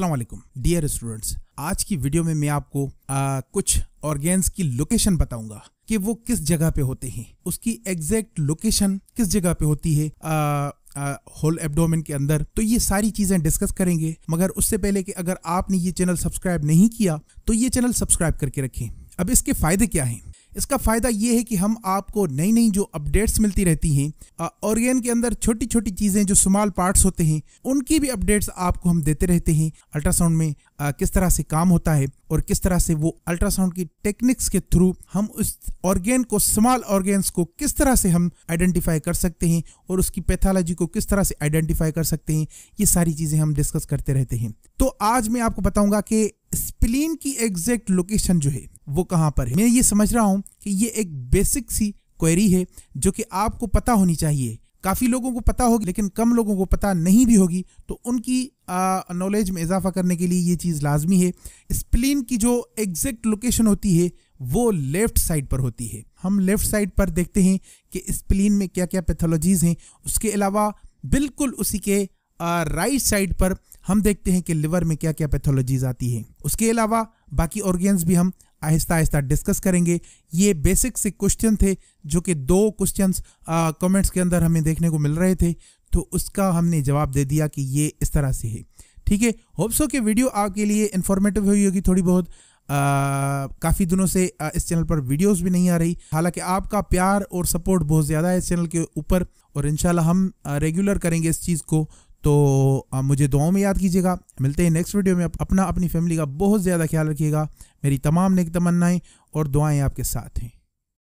अस्सलाम वालेकुम dear students आज की वीडियो में मैं आपको आ, कुछ ऑर्गेन्स की लोकेशन बताऊंगा कि वो किस जगह पे होते हैं उसकी एग्जैक्ट लोकेशन किस जगह पे होती है आ, होल एब्डोमेन के अंदर तो ये सारी चीजें डिस्कस करेंगे मगर उससे पहले कि अगर आपने ये चैनल सब्सक्राइब नहीं किया तो ये चैनल सब्सक्राइब करके रखें अब इसके फायदे क्या हैं इसका फ़ायदा ये है कि हम आपको नई नई जो अपडेट्स मिलती रहती हैं ऑर्गेन के अंदर छोटी छोटी चीज़ें जो स्मॉल पार्ट्स होते हैं उनकी भी अपडेट्स आपको हम देते रहते हैं अल्ट्रासाउंड में आ, किस तरह से काम होता है और किस तरह से वो अल्ट्रासाउंड की टेक्निक्स के थ्रू हम उस ऑर्गेन को स्मॉल ऑर्गेन्स को किस तरह से हम आइडेंटिफाई कर सकते हैं और उसकी पैथोलॉजी को किस तरह से आइडेंटिफाई कर सकते हैं ये सारी चीज़ें हम डिस्कस करते रहते हैं तो आज मैं आपको बताऊंगा कि स्प्लीन की एग्जैक्ट लोकेशन जो है वो कहाँ पर है मैं ये समझ रहा हूँ कि ये एक बेसिक सी क्वेरी है जो कि आपको पता होनी चाहिए काफ़ी लोगों को पता होगी लेकिन कम लोगों को पता नहीं भी होगी तो उनकी नॉलेज में इजाफा करने के लिए ये चीज़ लाजमी है स्प्लीन की जो एग्जैक्ट लोकेशन होती है वो लेफ्ट साइड पर होती है हम लेफ्ट साइड पर देखते हैं कि स्प्लीन में क्या क्या पैथोलॉजीज़ हैं उसके अलावा बिल्कुल उसी के राइट साइड पर हम देखते हैं कि लिवर में क्या क्या पैथोलॉजीज आती है उसके अलावा बाकी ऑर्गेन्स भी हम आहिस्ता आहिस्ता डिस्कस करेंगे ये बेसिक से क्वेश्चन थे जो कि दो क्वेश्चन कमेंट्स के अंदर हमें देखने को मिल रहे थे तो उसका हमने जवाब दे दिया कि ये इस तरह से है ठीक है होप्सो के वीडियो आपके लिए इन्फॉर्मेटिव हुई होगी थोड़ी बहुत काफ़ी दिनों से आ, इस चैनल पर वीडियोस भी नहीं आ रही हालांकि आपका प्यार और सपोर्ट बहुत ज़्यादा है इस चैनल के ऊपर और इनशाला हम रेगुलर करेंगे इस चीज़ को तो आप मुझे दुआओं में याद कीजिएगा मिलते हैं नेक्स्ट वीडियो में अपना अपनी फैमिली का बहुत ज़्यादा ख्याल रखिएगा मेरी तमाम नेक तमन्नाएँ और दुआएँ आपके साथ हैं